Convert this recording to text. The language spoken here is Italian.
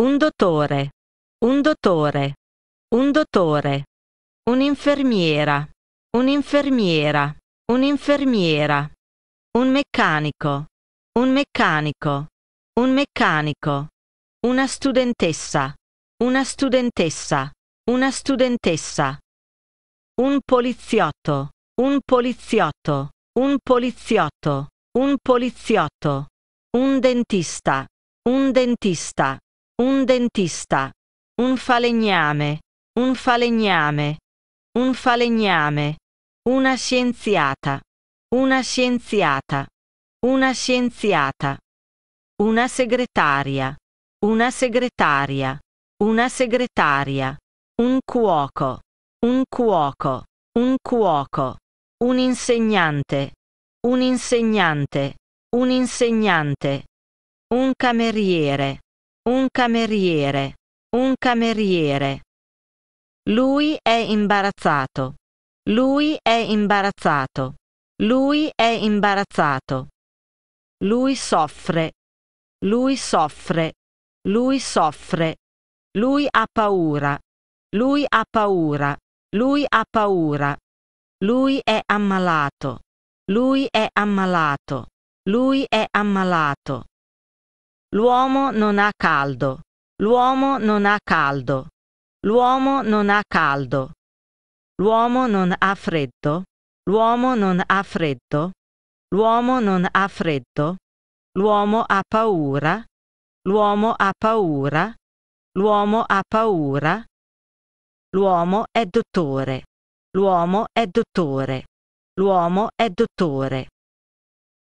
Un dottore. Un dottore. Un dottore. Un'infermiera. Un'infermiera. Un'infermiera. Un meccanico. Un meccanico. Un meccanico. Una studentessa. Una studentessa. Una studentessa. Un poliziotto. Un poliziotto. Un poliziotto. Un poliziotto. Un dentista. Un dentista. Un dentista. Un falegname. Un falegname. Un falegname. Una scienziata. Una scienziata. Una scienziata. Una segretaria. Una segretaria. Una segretaria. Un cuoco. Un cuoco. Un cuoco. Un insegnante. Un insegnante. Un insegnante. Un cameriere. Un cameriere, un cameriere. Lui è imbarazzato. Lui è imbarazzato. Lui è imbarazzato. Lui soffre. Lui soffre. Lui soffre. Lui ha paura. Lui ha paura. Lui ha paura. Lui è ammalato. Lui è ammalato. Lui è ammalato. L'uomo non ha caldo. L'uomo non ha caldo. L'uomo non ha caldo. L'uomo non ha freddo. L'uomo non ha freddo. L'uomo non ha freddo. L'uomo ha paura. L'uomo ha paura. L'uomo ha paura. L'uomo è dottore. L'uomo è dottore. L'uomo è dottore.